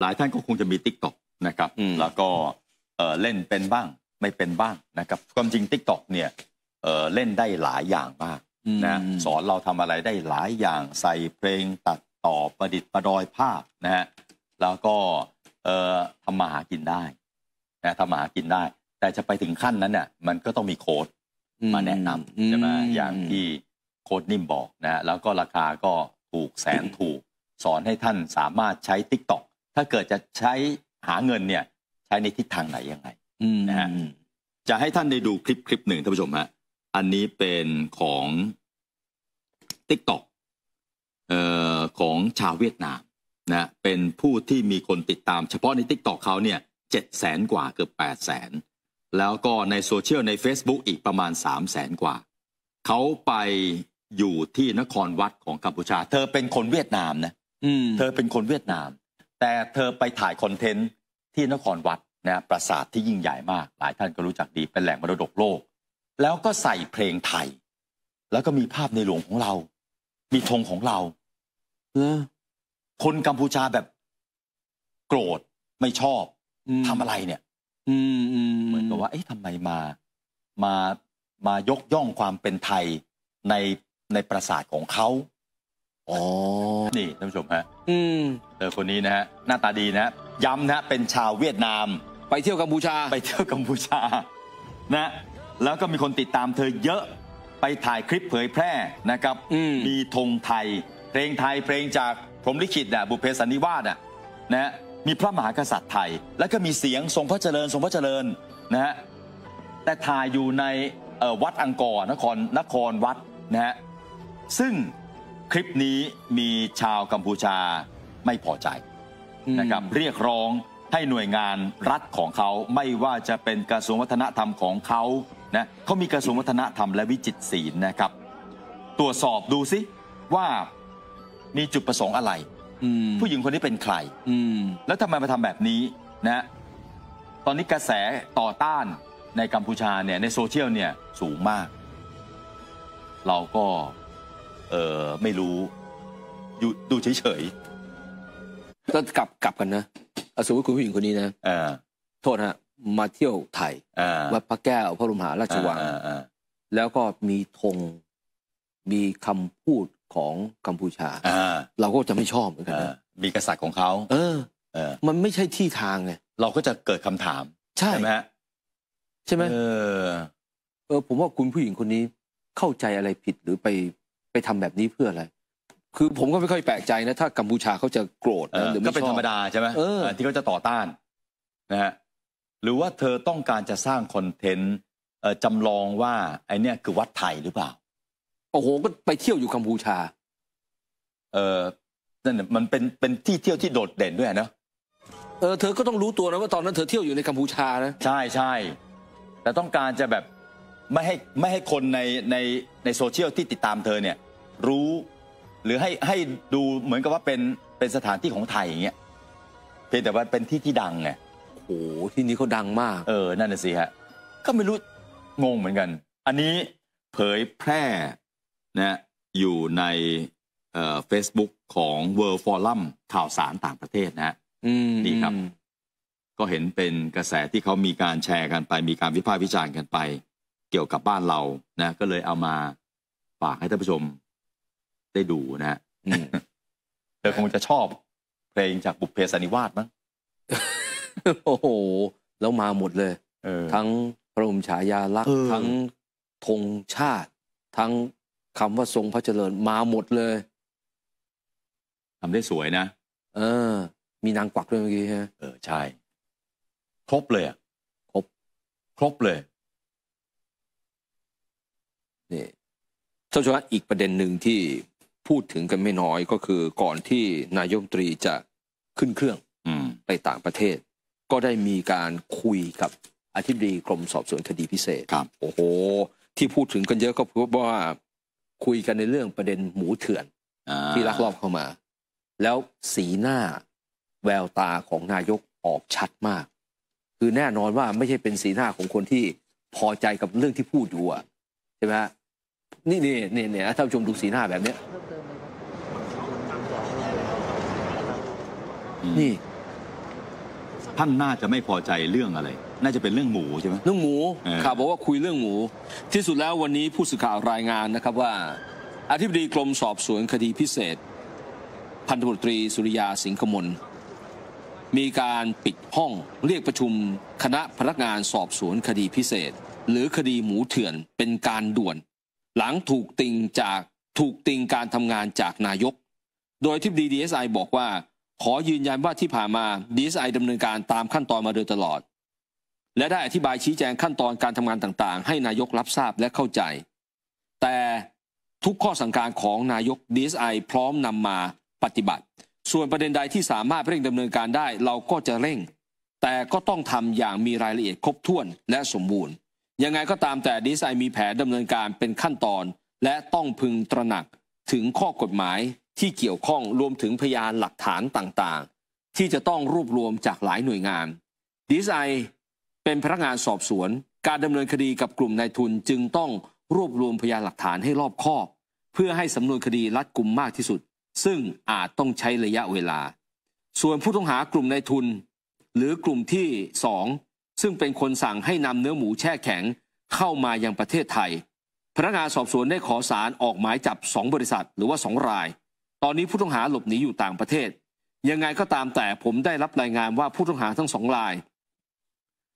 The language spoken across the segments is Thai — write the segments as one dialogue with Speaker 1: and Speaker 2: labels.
Speaker 1: หลายท่านก็คงจะมีติ๊กต็อกนะครับแล้วก็เล่นเป็นบ้างไม่เป็นบ้างนะครับความจริงติ๊กต็อกเนี่ยเล่นได้หลายอย่างมากนะสอนเราทำอะไรได้หลายอย่างใส่เพลงตัดต่อประดิษฐ์ประดอยภาพนะฮะแล้วก็ทำมาหากินได้นะทำมาหากินได้ แต่จะไปถึงขั้นนั้นเนี่ยมันก็ต้องมีโค้ดมาแนะนำใช่ไหมอย่างที่โค้ดนิ่มบอกนะแล้วก็ราคาก็ถูกแสนถูกสอนให้ท่านสามารถใช้ติ๊กต็อกถ้าเกิดจะใช้หาเงินเนี่ย ใช้ในทิศทางไหนยังไงนะฮะจะให้ท่านได้ดูคลิปคลิปหนึ่งท่านผู้ชมฮะอันนี้เป็นของติต็อกเอ่อของชาวเวียดนามนะเป็นผู้ที่มีคนติดตาม เฉพาะในติ๊กต็อกเขาเนี่ยเจ็ดแสนกว่าเกือบแปดแสน แล้วก็ในโซเชียล ใน Facebook อีกประมาณสามแสนกว่า เขาไปอยู่ที่นครวัดของกัมพูชา เธอเป็นคนเวียดนามนะเธอเป็นคนเวียดนามแต่เธอไปถ่ายคอนเทนต์ที่นครวัดนะปราสาทที่ยิ่งใหญ่มาก หลายท่านก็รู้จักดีเป็นแหล่งมรดกโลก แล้วก็ใส่เพลงไทย แล้วก็มีภาพในหลวงของเรา มีธงของเรา เออคนกัมพูชาแบบ โกรธไม่ชอบทำอะไรเนี่ยเหมือนกับว่าเอ๊ะทำไมมา มามายกย่องความเป็นไทยในในปราสาทของเขาอ๋อนี่ท่านผู้ชมฮะอืมเธอคนนี้นะฮะหน้าตาดีนะย้ำนะฮะเป็นชาวเวียดนาม ไปเที่ยวกัมพูชา ไปเที่ยวกัมพูชา นะ แล้วก็มีคนติดตามเธอเยอะไปถ่ายคลิปเผยแพร่นะครับมมีธงไทย เพลงไทยเพลงจากพรหมลิขิตนะบุพเพสันนิวาสนะนะมีพระมหากษัตริย์ไทย แล้วก็มีเสียงทรงพระเจริญทรงพระเจริญ นะฮะแต่ถ่ายอยู่ในวัดอังกอร์นครนครวัดนะฮะซึ่งคลิปนี้มีชาวกัมพูชาไม่พอใจ นะครับ เรียกร้องให้หน่วยงานรัฐของเขา ไม่ว่าจะเป็นกระทรวงวัฒนธรรมของเขานะเขามีกระทรวงวัฒนธรรมและวิจิตรศิลป์นะครับ ตรวจสอบดูซิว่ามีจุดประสงค์อะไรผู้หญิงคนนี้เป็นใครแล้วทำไมมาทำแบบนี้นะ ตอนนี้กระแสต่อต้านในกัมพูชาเนี่ยในโซเชียลเนี่ยสูงมาก เราก็เออไม่รู้อยู่ดูเฉยๆก็กลับกลับกันนะ
Speaker 2: สมมติคุณผู้หญิงคนนี้นะโทษฮะมาเที่ยวไทยวัดพระแก้วพระรูมหาราชวังแล้วก็มีธงมีคำพูด
Speaker 1: ของกัมพูชาเราก็จะไม่ชอบเหมือนกันมีกษัตริย์ของเขาเออมันไม่ใช่ที่ทางไงเราก็จะเกิดคำถาม ใช่ไหมใช่ไหมเ
Speaker 2: ออผมว่าคุณผู้หญิงคนนี้เข้าใจอะไรผิดหรือไปไปทำแบบนี้เพื่ออะไร คือผมก็ไม่ค่อยแปลกใจนะ ถ้ากัมพูชาเขาจะโกรธนะหรือไม่ชอบก็เป็นธรรมดาใช่ไหม
Speaker 1: ที่เขาจะต่อต้านนะฮะหรือว่าเธอต้องการจะสร้างคอนเทนต์จำลองว่า ไอเนี้ยคือวัดไทยหรือเปล่าโอ้โหก็ไปเที่ยวอยู่กัมพูชา เออนั่นมันเป็นเป็นที่เที่ยวที่โดดเด่นด้วยนะเออเธอก็ต้องรู้ตัวนะว่าตอนนั้นเธอเที่ยวอยู่ในกัมพูชานะใช่ใช่แต่ต้องการจะแบบไม่ให้ไม่ให้คนในในในโซเชียลที่ติดตามเธอเนี่ยรู้หรือให้ให้ดูเหมือนกับว่าเป็นเป็นสถานที่ของไทยอย่างเงี้ยเพียงแต่ว่าเป็นที่ที่ดังไงโอ้โหที่นี้เขาดังมากเออ นั่นน่ะสิฮะ ก็ไม่รู้งงเหมือนกัน อันนี้เผยแพร่นะ อยู่ในเฟซบุ๊กของ World Forum ข่าวสารต่างประเทศนะฮะนี่ครับ ก็เห็นเป็นกระแสที่เขามีการแชร์กันไป มีการวิพากษ์วิจารณ์กันไป เกี่ยวกับบ้านเรานะ ก็เลยเอามาฝากให้ท่านผู้ชมได้ดูนะฮะเธอคงจะชอบ เพลงจากบุพเพสนิวาสมั้ง โอ้โห แล้วมาหมดเลย ทั้งพระบุมฉาย
Speaker 2: าลักษณ์ ทั้งธงชาติ ทั้งคำว่าทรงพระเจริญมาหม
Speaker 1: ดเลย ทำได้สวยนะเออ มีนางกวักด้วยเมื่อกี้ฮะ เออใช่ ครบเลยอะ ครบ ครบเลย
Speaker 2: นี่ท่านผู้ชมอีกประเด็นหนึ่งที่พูดถึงกันไม่น้อยก็คือก่อนที่นายมตรีจะขึ้นเครื่องไปต่างประเทศ ก็ได้มีการคุยกับอธิบดีกรมสอบสวนคดีพิเศษครับ โอ้โหที่พูดถึงกันเยอะก็เพราะว่าคุยกันในเรื่องประเด็นหมูเถื่อน
Speaker 1: อที่ลักลอบ
Speaker 2: เข้ามา แล้วสีหน้าแววตาของนายกออกชัดมาก คือแน่นอนว่าไม่ใช่เป็นสีหน้าของคนที่พอใจกับเรื่องที่พูดอยู่อะใช่ไหมฮะนี่นี่นี่เนี่ยท่านผู้ชมดูสีหน้าแบบเนี้ย
Speaker 1: นี่ท่านน่าจะไม่พอใจเรื่องอะไร น่าจะเป็นเรื่องหมูใช่ไหมเรื่องหมูข่าวบอกว
Speaker 2: ่าคุยเรื่องหมูที่สุดแล้ววันนี้ผู้สื่อข่าวรายงานนะครับว่า อธิบดีกรมสอบสวนคดีพิเศษ พันธุรวจตรีสุริยาสิงห์ขมลมีการปิดห้องเรียกประชุมคณะพนักงานสอบสวนคดีพิเศษ หรือคดีหมูเถื่อนเป็นการด่วนหลังถูกติงจากถูกติงการทำงานจากนายก โดยทิบดีดีเอสไอบอกว่า ขอยืนยันว่าที่ผ่านมาดีเอสไอดำเนินการตามขั้นตอนมาโดยตลอด และได้อธิบายชี้แจงขั้นตอนการทำงานต่างๆ ให้นายกรับทราบและเข้าใจ แต่ทุกข้อสั่งการของนายกดีเอสไอพร้อมนำมาปฏิบัติ ส่วนประเด็นใดที่สามารถเร่งดำเนินการได้เราก็จะเร่ง แต่ก็ต้องทำอย่างมีรายละเอียดครบถ้วน และสมบูรณ์ยังไงก็ตามแต่ดีไซน์มีแผนดำเนินการเป็นขั้นตอน และต้องพึงตระหนักถึงข้อกฎหมายที่เกี่ยวข้องรวมถึงพยานหลักฐานต่างๆ ที่จะต้องรวบรวมจากหลายหน่วยงาน ดีไซน์เป็นพนักงานสอบสวน การดำเนินคดีกับกลุ่มนายทุนจึงต้องรวบรวมพยานหลักฐานให้รอบคอบเพื่อให้สำนวนคดีรัดกุมมากที่สุด ซึ่งอาจต้องใช้ระยะเวลา ส่วนผู้ต้องหากลุ่มนายทุน หรือกลุ่มที่สองซึ่งเป็นคนสั่งให้นำเนื้อหมูแช่แข็งเข้ามายังประเทศไทย พนักงานสอบสวนได้ขอสารออกหมายจับ 2 บริษัทหรือว่า2ราย ตอนนี้ผู้ต้องหาหลบหนีอยู่ต่างประเทศ ยังไงก็ตามแต่ผมได้รับรายงานว่าผู้ต้องหาทั้งสองราย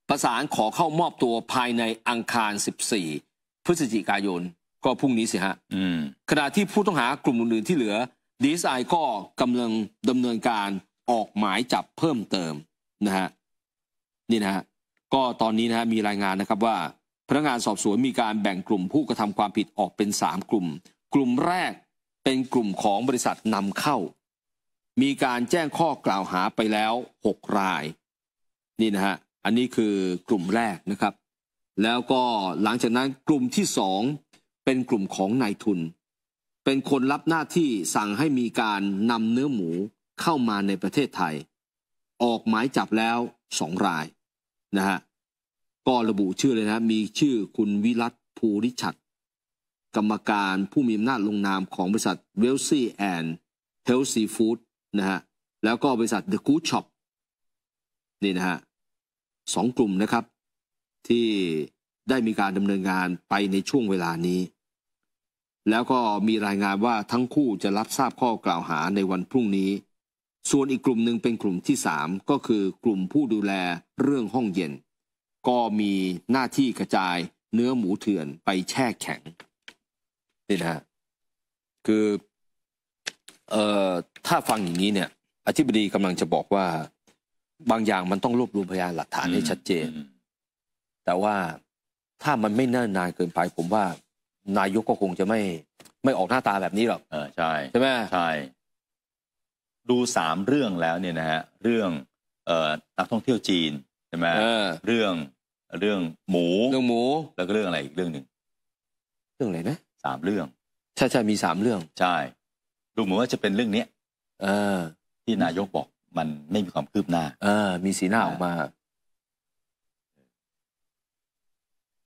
Speaker 2: ประสานขอเข้ามอบตัวภายในอังคาร 14พฤศจิกายน ก็พรุ่งนี้สิฮะขณะที่ผู้ต้องหากลุ่มอื่นๆที่เหลือ ดีไซก็กำลังดำเนินการออกหมายจับเพิ่มเติม นะฮะ นี่นะฮะก็ตอนนี้นะมีรายงานนะครับว่า พนักงานสอบสวนมีการแบ่งกลุ่มผู้กระทำความผิดออกเป็น 3 กลุ่ม กลุ่มแรกเป็นกลุ่มของบริษัทนำเข้า มีการแจ้งข้อกล่าวหาไปแล้ว6รายนี่นะฮะอันนี้คือกลุ่มแรกนะครับ แล้วก็หลังจากนั้นกลุ่มที่ 2 เป็นกลุ่มของนายทุน เป็นคนรับหน้าที่สั่งให้มีการนำเนื้อหมูเข้ามาในประเทศไทย ออกหมายจับแล้วสองรายนะฮะก็ระบุชื่อเลยนะ มีชื่อคุณวิรัตภูริชัดกรรมการผู้มีอำนาจลงนามของบริษัทเวลซี่แอนด์เฮลซีฟู้ดนะฮะแล้วก็บริษัทเดอะกู๊ดช็อปนี่นะฮะสองกลุ่มนะครับ ที่ได้มีการดำเนินงานไปในช่วงเวลานี้ แล้วก็มีรายงานว่าทั้งคู่จะรับทราบข้อกล่าวหาในวันพรุ่งนี้ส่วนอีกกลุ่มหนึ่งเป็นกลุ่มที่3ก็คือกลุ่มผู้ดูแลเรื่องห้องเย็น ก็มีหน้าที่กระจายเนื้อหมูเถื่อนไปแช่แข็งนี่นะฮะคือ เอ่อถ้าฟังอย่างนี้เนี่ย อธิบดีกำลังจะบอกว่า บางอย่างมันต้องรวบรวมพยานหลักฐานให้ชัดเจน แต่ว่าถ้า
Speaker 1: มันไม่เนิ่นนานเกินไปผมว่า นายกก็คงจะไม่ไม่ออกหน้าตาแบบนี้หรอกเออใช่ใช่ไหมใช่ดูสามเรื่องแล้วเนี่ยนะฮะเรื่อง เอ่อนักท่องเที่ยวจีนใช่ไหมเรื่องเรื่องหมูเรื่องหมูแล้วก็เรื่องอะไรอีกเรื่องหนึ่งเรื่องอะไรนะสามเรื่องใช่ใช่มีสามเรื่องใช่ดูเหมือนว่าจะเป็นเรื่องเนี้ย เออที่นายกบอกมันไม่มีความคืบหน้าเออ มีสีหน้าออกมา